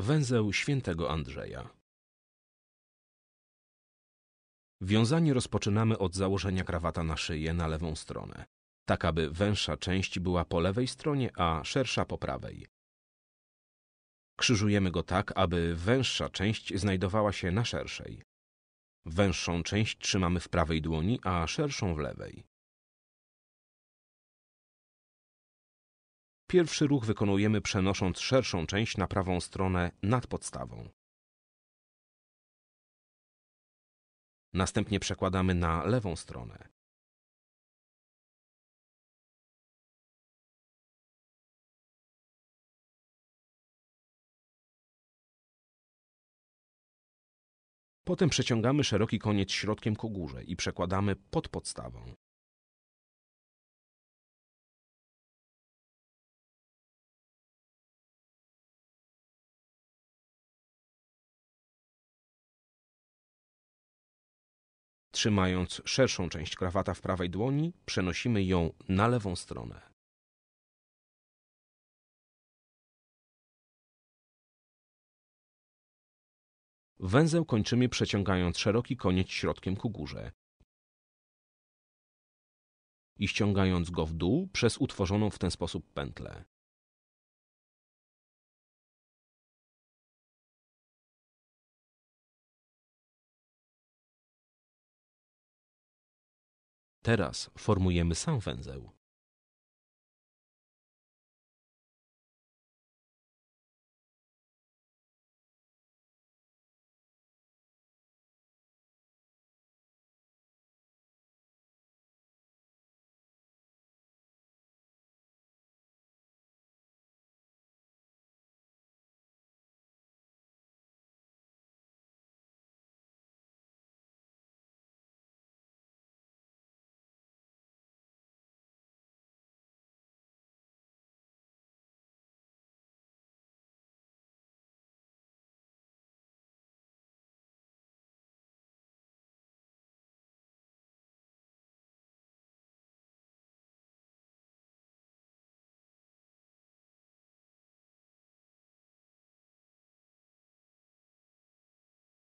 Węzeł świętego Andrzeja. Wiązanie rozpoczynamy od założenia krawata na szyję na lewą stronę, tak aby węższa część była po lewej stronie, a szersza po prawej. Krzyżujemy go tak, aby węższa część znajdowała się na szerszej. Węższą część trzymamy w prawej dłoni, a szerszą w lewej. Pierwszy ruch wykonujemy przenosząc szerszą część na prawą stronę nad podstawą. Następnie przekładamy na lewą stronę. Potem przeciągamy szeroki koniec środkiem ku górze i przekładamy pod podstawą. Trzymając szerszą część krawata w prawej dłoni, przenosimy ją na lewą stronę. Węzeł kończymy przeciągając szeroki koniec środkiem ku górze i ściągając go w dół przez utworzoną w ten sposób pętlę. Teraz formujemy sam węzeł.